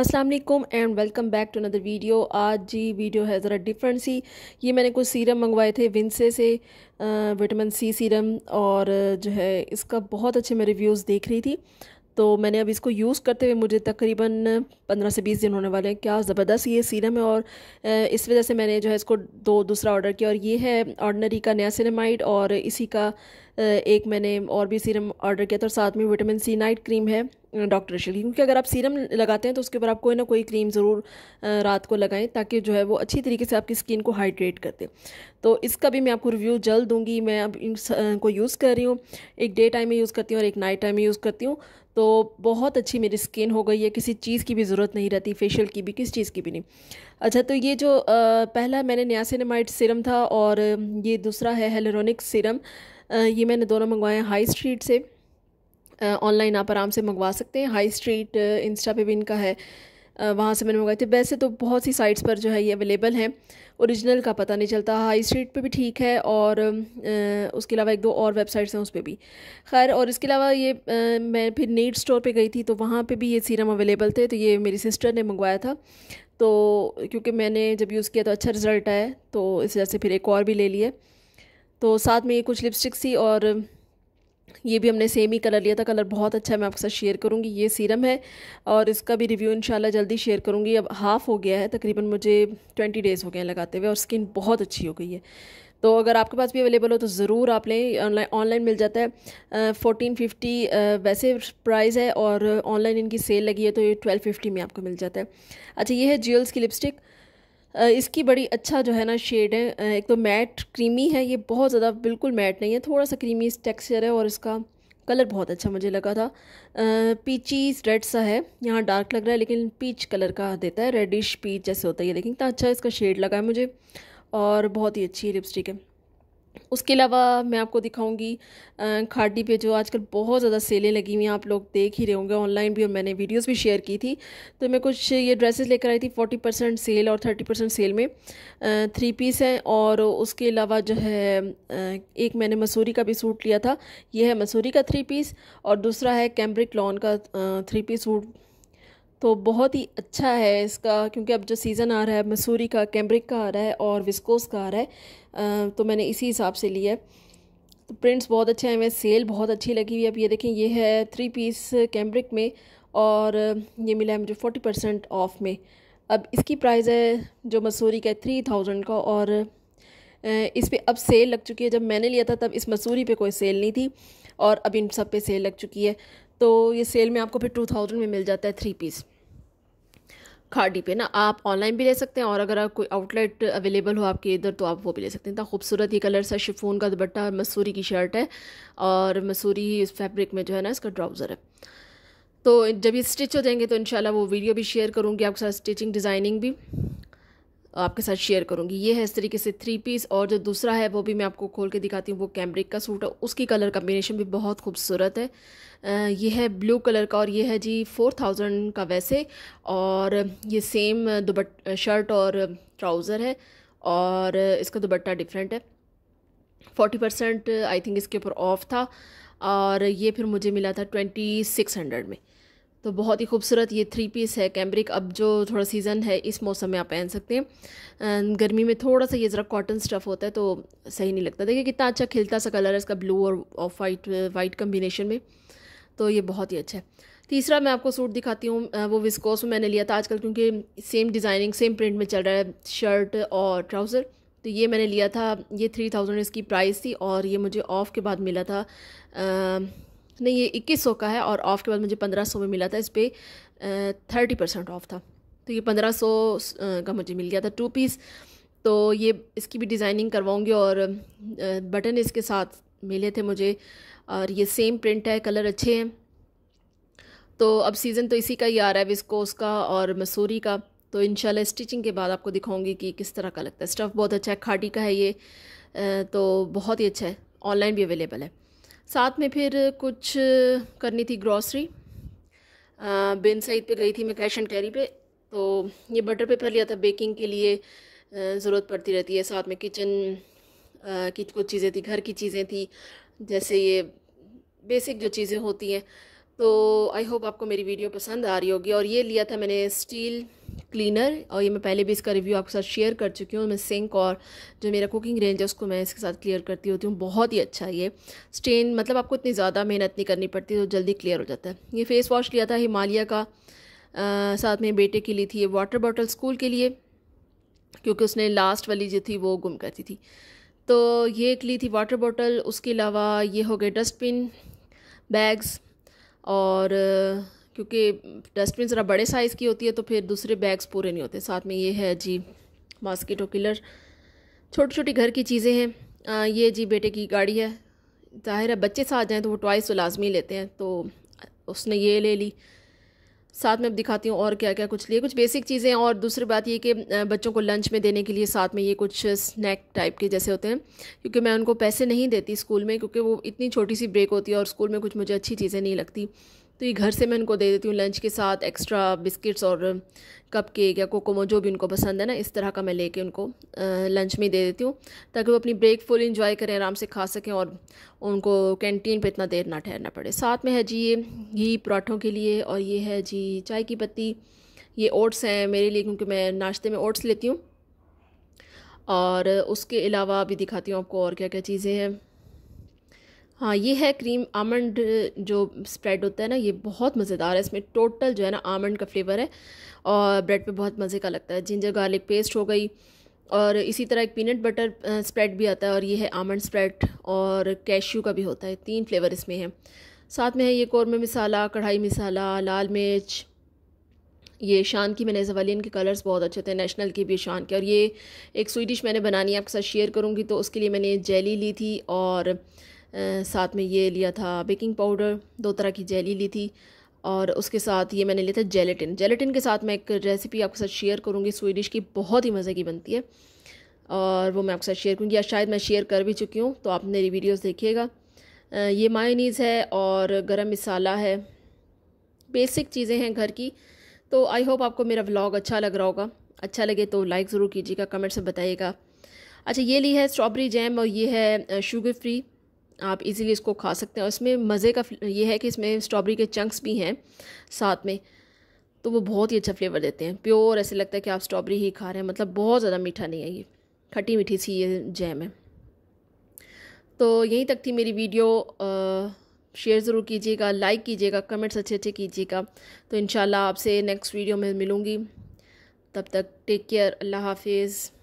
Aslam and welcome back to another video आज जी video है ज़रा डिफरेंट सी ये मैंने कुछ सीरम मंगवाए थे विंसे से विटामिन सी सीरम और जो है इसका बहुत अच्छे मैं रिव्यूज़ देख रही थी तो मैंने अब इसको यूज़ करते हुए मुझे तकरीबन पंद्रह से बीस दिन होने वाले हैं क्या ज़बरदस्त ये सीरम है और इस वजह से मैंने जो है इसको दो दूसरा ऑर्डर किया और ये है ऑर्डनरी का नया सिनेमाइड और इसी का एक मैंने और भी सीरम ऑर्डर किया था और साथ में विटामिन सी नाइट क्रीम है डॉक्टर ऋषि क्योंकि अगर आप सीरम लगाते हैं तो उसके ऊपर आप कोई ना कोई क्रीम ज़रूर रात को लगाएं ताकि जो है वो अच्छी तरीके से आपकी स्किन को हाइड्रेट कर दे तो इसका भी मैं आपको रिव्यू जल्द दूंगी मैं अब इनको यूज़ कर रही हूँ एक डे टाइम में यूज़ करती हूँ और एक नाइट टाइम में यूज़ करती हूँ तो बहुत अच्छी मेरी स्किन हो गई है किसी चीज़ की भी ज़रूरत नहीं रहती फेशियल की भी किस चीज़ की भी नहीं अच्छा तो ये जो आ, पहला मैंने न्यासिनमाइट सीरम था और ये दूसरा है हेलोरोनिक सीरम ये मैंने दोनों मंगवाए हाई स्ट्रीट से ऑनलाइन आप आराम से मंगवा सकते हैं हाई स्ट्रीट इंस्टा पे भी इनका है वहाँ से मैंने मंगवाए थे वैसे तो बहुत सी साइट्स पर जो है ये अवेलेबल हैं ओरिजिनल का पता नहीं चलता हाई स्ट्रीट पे भी ठीक है और उसके अलावा एक दो और वेबसाइट्स हैं उस पर भी खैर और इसके अलावा ये आ, मैं फिर नीट स्टोर पे गई थी तो वहाँ पे भी ये सीरम अवेलेबल थे तो ये मेरी सिस्टर ने मंगवाया था तो क्योंकि मैंने जब यूज़ किया तो अच्छा रिज़ल्ट आया तो इस वजह से फिर एक और भी ले लिए तो साथ में ये कुछ लिपस्टिक्स थी और ये भी हमने सेम ही कलर लिया था कलर बहुत अच्छा है मैं आपके साथ शेयर करूँगी ये सीरम है और इसका भी रिव्यू इंशाल्लाह जल्दी शेयर करूँगी अब हाफ़ हो गया है तकरीबन मुझे ट्वेंटी डेज़ हो गए हैं लगाते हुए और स्किन बहुत अच्छी हो गई है तो अगर आपके पास भी अवेलेबल हो तो ज़रूर आप लें ऑनलाइन ऑनलाइन मिल जाता है फ़ोटीन फिफ्टी वैसे प्राइस है और ऑनलाइन इनकी सेल लगी है तो ये ट्वेल्व फिफ्टी में आपको मिल जाता है अच्छा ये है जियल्स की लिपस्टिक इसकी बड़ी अच्छा जो है ना शेड है एक तो मैट क्रीमी है ये बहुत ज़्यादा बिल्कुल मैट नहीं है थोड़ा सा क्रीमी इस टेक्सचर है और इसका कलर बहुत अच्छा मुझे लगा था पीची रेड सा है यहाँ डार्क लग रहा है लेकिन पीच कलर का देता है रेडिश पीच जैसे होता है ये लेकिन इतना अच्छा इसका शेड लगा है मुझे और बहुत ही अच्छी लिपस्टिक है उसके अलावा मैं आपको दिखाऊंगी खाटी पे जो आजकल बहुत ज़्यादा सेलें लगी हुई हैं आप लोग देख ही रहे होंगे ऑनलाइन भी और मैंने वीडियोस भी शेयर की थी तो मैं कुछ ये ड्रेसेस लेकर आई थी 40 परसेंट सेल और 30 परसेंट सेल में थ्री पीस हैं और उसके अलावा जो है एक मैंने मसूरी का भी सूट लिया था ये है मसूरी का थ्री पीस और दूसरा है कैम्ब्रिक लॉन का थ्री पीस सूट तो बहुत ही अच्छा है इसका क्योंकि अब जो सीज़न आ रहा है मसूरी का कैम्ब्रिक का आ रहा है और विस्कोस का आ रहा है तो मैंने इसी हिसाब से लिया है तो प्रिंट्स बहुत अच्छे हैं मैं सेल बहुत अच्छी लगी हुई है अब ये देखें ये है थ्री पीस कैम्ब्रिक में और ये मिला है मुझे फोर्टी परसेंट ऑफ में अब इसकी प्राइस है जो मसूरी का है थ्री थाउजेंड का और इस पर अब सेल लग चुकी है जब मैंने लिया था तब इस मसूरी पे कोई सेल नहीं थी और अब इन सब पे सेल लग चुकी है तो ये सेल में आपको फिर टू थाउजेंड में मिल जाता है थ्री पीस खाड़ी पे ना आप ऑनलाइन भी ले सकते हैं और अगर आप कोई आउटलेट अवेलेबल हो आपके इधर तो आप वो भी ले सकते हैं इतना खूबसूरत ये कलर सा शिफोन का दुपट्टा मसूरी की शर्ट है और मसूरी इस फैब्रिक में जो है ना इसका ट्राउज़र है तो जब ये स्टिच हो जाएंगे तो इन वो वीडियो भी शेयर करूँगी आपके साथ स्टिचिंग डिज़ाइनिंग भी आपके साथ शेयर करूँगी ये है इस तरीके से थ्री पीस और जो दूसरा है वो भी मैं आपको खोल के दिखाती हूँ वो कैमरिक का सूट है उसकी कलर कम्बिनेशन भी बहुत खूबसूरत है ये है ब्लू कलर का और ये है जी फोर थाउजेंड का वैसे और ये सेम दुबट शर्ट और ट्राउज़र है और इसका दुबट्टा डिफरेंट है फोर्टी परसेंट आई थिंक इसके ऊपर ऑफ था और ये फिर मुझे मिला था ट्वेंटी सिक्स हंड्रेड में तो बहुत ही खूबसूरत ये थ्री पीस है कैम्ब्रिक अब जो थोड़ा सीज़न है इस मौसम में आप पहन सकते हैं गर्मी में थोड़ा सा ये ज़रा कॉटन स्टफ़ होता है तो सही नहीं लगता देखिए कितना अच्छा खिलता सा कलर है इसका ब्लू और ऑफ वाइट वाइट कम्बिनेशन में तो ये बहुत ही अच्छा है तीसरा मैं आपको सूट दिखाती हूँ वो विस्कोस में मैंने लिया था आजकल क्योंकि सेम डिज़ाइनिंग सेम प्रिंट में चल रहा है शर्ट और ट्राउज़र तो ये मैंने लिया था ये थ्री थाउजेंड इसकी प्राइस थी और ये मुझे ऑफ़ के बाद मिला था आ, नहीं ये इक्कीस सौ का है और ऑफ़ के बाद मुझे पंद्रह सौ में मिला था इस पर थर्टी परसेंट ऑफ़ था तो ये पंद्रह सौ का मुझे मिल गया था टू पीस तो ये इसकी भी डिज़ाइनिंग करवाऊँगी और बटन इसके साथ मिले थे मुझे और ये सेम प्रिंट है कलर अच्छे हैं तो अब सीज़न तो इसी का ही आ रहा है विस्कोस का और मसूरी का तो इन स्टिचिंग के बाद आपको दिखाऊंगी कि किस तरह का लगता है स्टफ़ बहुत अच्छा है खाटी का है ये तो बहुत ही अच्छा है ऑनलाइन भी अवेलेबल है साथ में फिर कुछ करनी थी ग्रॉसरी बिन सईद पे गई थी मैं कैश एंड कैरी पे तो ये बटर पेपर लिया था बेकिंग के लिए ज़रूरत पड़ती रहती है साथ में किचन की कुछ चीज़ें थी घर की चीज़ें थी जैसे ये बेसिक जो चीज़ें होती हैं तो आई होप आपको मेरी वीडियो पसंद आ रही होगी और ये लिया था मैंने स्टील क्लीनर और ये मैं पहले भी इसका रिव्यू आपके साथ शेयर कर चुकी हूँ मैं सिंक और जो मेरा कुकिंग रेंज है उसको मैं इसके साथ क्लियर करती होती हूँ बहुत ही अच्छा ये स्टेन मतलब आपको इतनी ज़्यादा मेहनत नहीं करनी पड़ती तो जल्दी क्लियर हो जाता है ये फेस वॉश लिया था हिमालय का आ, साथ में बेटे के लिए थी ये वाटर बॉटल स्कूल के लिए क्योंकि उसने लास्ट वाली जो थी वो गुम करती थी तो ये एक ली थी वाटर बॉटल उसके अलावा ये हो गए डस्टबिन बैग्स और क्योंकि डस्टबिन ज़रा बड़े साइज़ की होती है तो फिर दूसरे बैग्स पूरे नहीं होते साथ में ये है जी मॉस्किटो किलर छोटी छोटी घर की चीज़ें हैं ये जी बेटे की गाड़ी है ज़ाहिर है बच्चे साथ जाएँ तो वो टॉयस तो लाजमी लेते हैं तो उसने ये ले ली साथ में अब दिखाती हूँ और क्या क्या कुछ लिए कुछ बेसिक चीज़ें और दूसरी बात ये कि बच्चों को लंच में देने के लिए साथ में ये कुछ स्नैक टाइप के जैसे होते हैं क्योंकि मैं उनको पैसे नहीं देती स्कूल में क्योंकि वो इतनी छोटी सी ब्रेक होती है और स्कूल में कुछ मुझे अच्छी चीज़ें नहीं लगती तो ये घर से मैं उनको दे देती हूँ लंच के साथ एक्स्ट्रा बिस्किट्स और कप केक या कोकोमो जो भी उनको पसंद है ना इस तरह का मैं लेके उनको लंच में दे देती हूँ ताकि वो अपनी ब्रेक फुल इंजॉय करें आराम से खा सकें और उनको कैंटीन पे इतना देर ना ठहरना पड़े साथ में है जी ये घी पराठों के लिए और ये है जी चाय की पत्ती ये ओट्स हैं मेरे लिए क्योंकि मैं नाश्ते में ओट्स लेती हूँ और उसके अलावा भी दिखाती हूँ आपको और क्या क्या चीज़ें हैं हाँ ये है क्रीम आमंड जो स्प्रेड होता है ना ये बहुत मज़ेदार है इसमें टोटल जो है ना आमंड का फ्लेवर है और ब्रेड पे बहुत मज़े का लगता है जिंजर गार्लिक पेस्ट हो गई और इसी तरह एक पीनट बटर स्प्रेड भी आता है और ये है आमंड स्प्रेड और कैश्यू का भी होता है तीन फ्लेवर इसमें है साथ में है ये कौरमे मसाला कढ़ाई मिसाला लाल मिर्च ये शान की मैंने जवालियन के कलर्स बहुत अच्छे थे नेशनल के भी शान के और ये एक स्वीट डिश मैंने बनानी है आपके साथ शेयर करूँगी तो उसके लिए मैंने जेली ली थी और साथ में ये लिया था बेकिंग पाउडर दो तरह की जेली ली थी और उसके साथ ये मैंने लिया था जेलेटिन जेलेटिन के साथ मैं एक रेसिपी आपके साथ शेयर करूँगी स्वीडिश की बहुत ही मज़े की बनती है और वो मैं आपके साथ शेयर करूँगी या शायद मैं शेयर कर भी चुकी हूँ तो आप मेरी वीडियोज़ देखिएगा ये मायनीज़ है और गरम मसाला है बेसिक चीज़ें हैं घर की तो आई होप आपको मेरा व्लॉग अच्छा लग रहा होगा अच्छा लगे तो लाइक ज़रूर कीजिएगा कमेंट से बताइएगा अच्छा ये ली है स्ट्रॉबेरी जैम और ये है शुगर फ्री आप इजीली इसको खा सकते हैं और इसमें मज़े का ये है कि इसमें स्ट्रॉबेरी के चंक्स भी हैं साथ में तो वो बहुत ही अच्छा फ्लेवर देते हैं प्योर ऐसे लगता है कि आप स्ट्रॉबेरी ही खा रहे हैं मतलब बहुत ज़्यादा मीठा नहीं है ये खट्टी मीठी सी ये जैम है तो यहीं तक थी मेरी वीडियो शेयर ज़रूर कीजिएगा लाइक कीजिएगा कमेंट्स अच्छे अच्छे कीजिएगा तो इन आपसे नेक्स्ट वीडियो में मिलूँगी तब तक टेक केयर अल्लाह हाफिज़